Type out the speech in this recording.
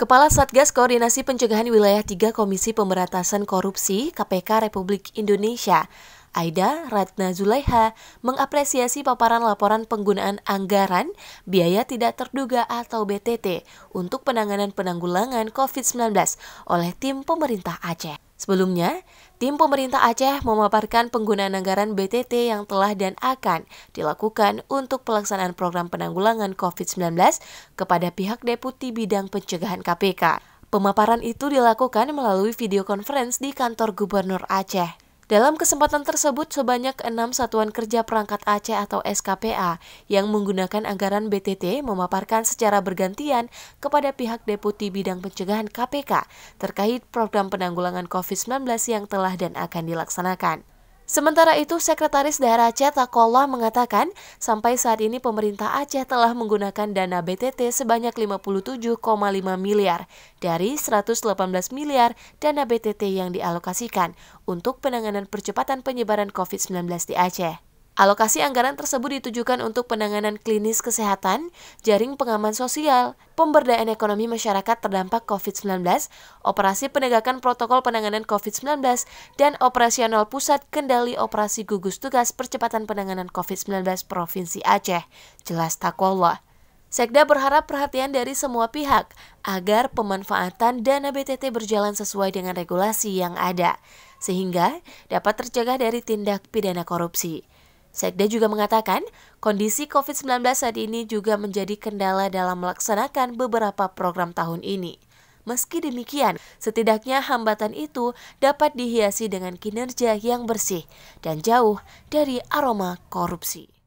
Kepala Satgas Koordinasi Pencegahan Wilayah 3 Komisi Pemberantasan Korupsi KPK Republik Indonesia, Aida Ratna Zulaiha, mengapresiasi paparan laporan penggunaan anggaran biaya tidak terduga atau BTT untuk penanganan penanggulangan COVID-19 oleh tim pemerintah Aceh. Sebelumnya, tim pemerintah Aceh memaparkan penggunaan anggaran BTT yang telah dan akan dilakukan untuk pelaksanaan program penanggulangan COVID-19 kepada pihak Deputi Bidang Pencegahan KPK. Pemaparan itu dilakukan melalui video conference di kantor Gubernur Aceh. Dalam kesempatan tersebut, sebanyak enam satuan kerja perangkat Aceh atau SKPA yang menggunakan anggaran BTT memaparkan secara bergantian kepada pihak Deputi Bidang Pencegahan KPK terkait program penanggulangan COVID-19 yang telah dan akan dilaksanakan. Sementara itu, Sekretaris Daerah Aceh Takola mengatakan, sampai saat ini pemerintah Aceh telah menggunakan dana BTT sebanyak 57,5 miliar dari 118 miliar dana BTT yang dialokasikan untuk penanganan percepatan penyebaran COVID-19 di Aceh. Alokasi anggaran tersebut ditujukan untuk penanganan klinis kesehatan, jaring pengaman sosial, pemberdayaan ekonomi masyarakat terdampak COVID-19, operasi penegakan protokol penanganan COVID-19, dan operasional pusat kendali operasi gugus tugas percepatan penanganan COVID-19 Provinsi Aceh. Jelas takwallah. Sekda berharap perhatian dari semua pihak agar pemanfaatan dana BTT berjalan sesuai dengan regulasi yang ada, sehingga dapat terjaga dari tindak pidana korupsi. Sekda juga mengatakan, kondisi COVID-19 saat ini juga menjadi kendala dalam melaksanakan beberapa program tahun ini. Meski demikian, setidaknya hambatan itu dapat dihiasi dengan kinerja yang bersih dan jauh dari aroma korupsi.